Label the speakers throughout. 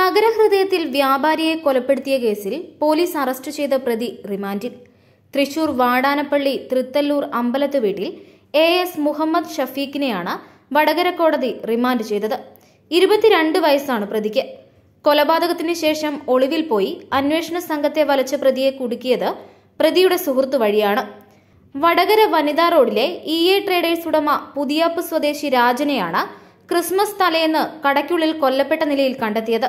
Speaker 1: നഗരഹൃദയത്തിൽ വ്യാപാരിയെ കൊലപ്പെടുത്തിയ കേസിൽ police arrest ചെയ്ത പ്രതി റിമാൻഡിൽ തൃശൂർ വാടാനപ്പള്ളി തൃത്തല്ലൂർ അമ്പലത്ത് വീട്ടിൽ എ എസ് മുഹമ്മദ് ഷഫീഖിനെയാണ് വടകര കോടതി റിമാൻഡ് ചെയ്തത് ഇരുപത്തിരണ്ട് വയസ്സാണ് പ്രതിക്ക് കൊലപാതകത്തിന് ശേഷം ഒളിവിൽ പോയി അന്വേഷണ സംഘത്തെ വലച്ച പ്രതിയെ കുടുക്കിയത് പ്രതിയുടെ സുഹൃത്തു വഴിയാണ് വടകര വനിതാ റോഡിലെ ഇ എ ട്രേഡേഴ്സ് ഉടമ പുതിയാപ്പ് സ്വദേശി രാജനെയാണ് ക്രിസ്മസ് തലേന്ന് കടയ്ക്കുള്ളിൽ കൊല്ലപ്പെട്ട നിലയിൽ കണ്ടെത്തിയത്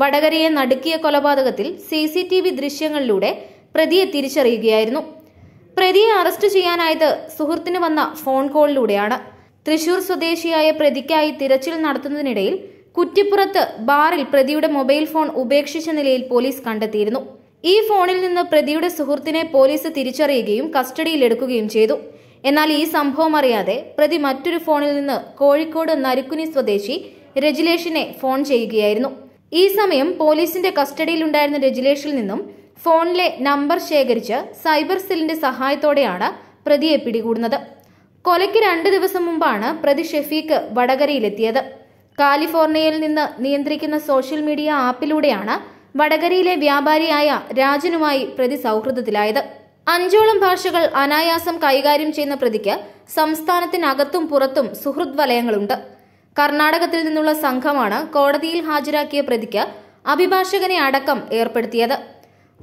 Speaker 1: വടകരയെ നടുക്കിയ കൊലപാതകത്തിൽ സി സി ടി വി ദൃശ്യങ്ങളിലൂടെ പ്രതിയെ തിരിച്ചറിയുകയായിരുന്നു പ്രതിയെ അറസ്റ്റ് ചെയ്യാനായത് സുഹൃത്തിന് വന്ന ഫോൺ കോളിലൂടെയാണ് തൃശൂർ സ്വദേശിയായ പ്രതിക്കായി തിരച്ചിൽ നടത്തുന്നതിനിടയിൽ കുറ്റിപ്പുറത്ത് ബാറിൽ പ്രതിയുടെ മൊബൈൽ ഫോൺ ഉപേക്ഷിച്ച നിലയിൽ പോലീസ് കണ്ടെത്തിയിരുന്നു ഈ ഫോണിൽ നിന്ന് പ്രതിയുടെ സുഹൃത്തിനെ പോലീസ് തിരിച്ചറിയുകയും കസ്റ്റഡിയിലെടുക്കുകയും ചെയ്തു എന്നാൽ ഈ സംഭവം അറിയാതെ പ്രതി മറ്റൊരു ഫോണിൽ നിന്ന് കോഴിക്കോട് നരുക്കുനി സ്വദേശി രജിലേഷിനെ ഫോൺ ചെയ്യുകയായിരുന്നു ഈ സമയം പോലീസിന്റെ കസ്റ്റഡിയിലുണ്ടായിരുന്ന രജിലേഷിൽ നിന്നും ഫോണിലെ നമ്പർ ശേഖരിച്ച് സൈബർ സെല്ലിന്റെ സഹായത്തോടെയാണ് പ്രതിയെ പിടികൂടുന്നത് കൊലയ്ക്ക് രണ്ട് ദിവസം മുമ്പാണ് പ്രതി ഷെഫീഖ് വടകരയിലെത്തിയത് കാലിഫോർണിയയിൽ നിന്ന് നിയന്ത്രിക്കുന്ന സോഷ്യൽ മീഡിയ ആപ്പിലൂടെയാണ് വടകരയിലെ വ്യാപാരിയായ രാജനുമായി പ്രതി സൗഹൃദത്തിലായത് അഞ്ചോളം ഭാഷകൾ അനായാസം കൈകാര്യം ചെയ്യുന്ന പ്രതിക്ക് സംസ്ഥാനത്തിനകത്തും പുറത്തും സുഹൃദ് വലയങ്ങളുണ്ട് കർണാടകത്തിൽ നിന്നുള്ള സംഘമാണ് കോടതിയിൽ ഹാജരാക്കിയ പ്രതിക്ക് അഭിഭാഷകനെ അടക്കം ഏർപ്പെടുത്തിയത്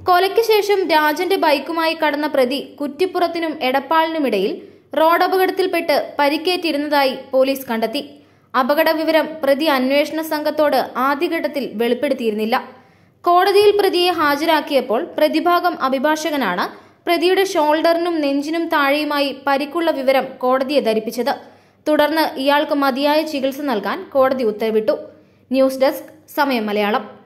Speaker 1: കൊലയ്ക്ക് ശേഷം രാജന്റെ ബൈക്കുമായി കടന്ന പ്രതി കുറ്റിപ്പുറത്തിനും എടപ്പാളിനുമിടയിൽ റോഡപകടത്തിൽപ്പെട്ട് പരിക്കേറ്റിരുന്നതായി പോലീസ് കണ്ടെത്തി അപകട വിവരം പ്രതി അന്വേഷണ സംഘത്തോട് ആദ്യഘട്ടത്തിൽ വെളിപ്പെടുത്തിയിരുന്നില്ല കോടതിയിൽ പ്രതിയെ ഹാജരാക്കിയപ്പോൾ പ്രതിഭാഗം അഭിഭാഷകനാണ് പ്രതിയുടെ ഷോൾഡറിനും നെഞ്ചിനും താഴെയുമായി പരിക്കുള്ള വിവരം കോടതിയെ ധരിപ്പിച്ചത് തുടർന്ന് ഇയാൾക്ക് മതിയായ ചികിത്സ നൽകാൻ കോടതി ഉത്തരവിട്ടു ന്യൂസ് ഡെസ്ക് സമയം മലയാളം